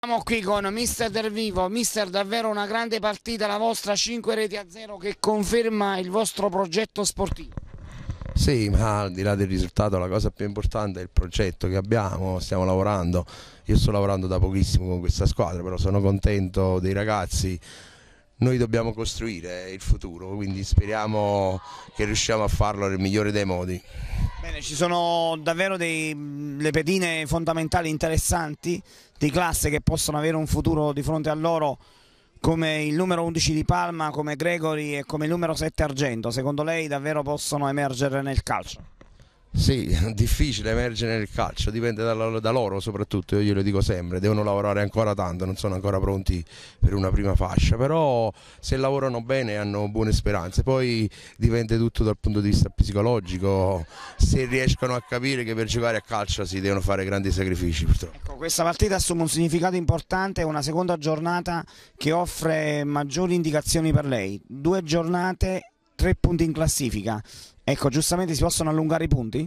Siamo qui con Mister Del Vivo, Mister davvero una grande partita, la vostra 5 reti a 0 che conferma il vostro progetto sportivo. Sì, ma al di là del risultato la cosa più importante è il progetto che abbiamo, stiamo lavorando, io sto lavorando da pochissimo con questa squadra, però sono contento dei ragazzi, noi dobbiamo costruire il futuro, quindi speriamo che riusciamo a farlo nel migliore dei modi. Bene, ci sono davvero le pedine fondamentali interessanti di classe che possono avere un futuro di fronte a loro come il numero 11 di Palma, come Gregory e come il numero 7 Argento. Secondo lei davvero possono emergere nel calcio? Sì, difficile emergere nel calcio, dipende da, da loro soprattutto, io glielo dico sempre, devono lavorare ancora tanto, non sono ancora pronti per una prima fascia, però se lavorano bene hanno buone speranze, poi dipende tutto dal punto di vista psicologico, se riescono a capire che per giocare a calcio si devono fare grandi sacrifici purtroppo. Ecco, questa partita assume un significato importante, è una seconda giornata che offre maggiori indicazioni per lei, due giornate, tre punti in classifica, Ecco, giustamente si possono allungare i punti?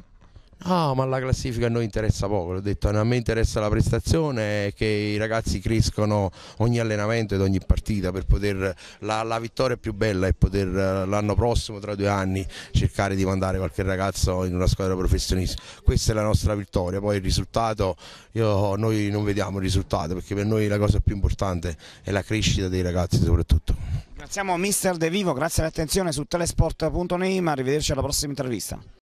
Ah, ma la classifica a noi interessa poco, l'ho detto, a me interessa la prestazione che i ragazzi crescono ogni allenamento ed ogni partita per poter, la, la vittoria più bella è poter l'anno prossimo, tra due anni, cercare di mandare qualche ragazzo in una squadra professionista. Questa è la nostra vittoria, poi il risultato, io, noi non vediamo il risultato perché per noi la cosa più importante è la crescita dei ragazzi soprattutto. Grazie a mister De Vivo, grazie all'attenzione su telesport.ne, ma arrivederci alla prossima intervista.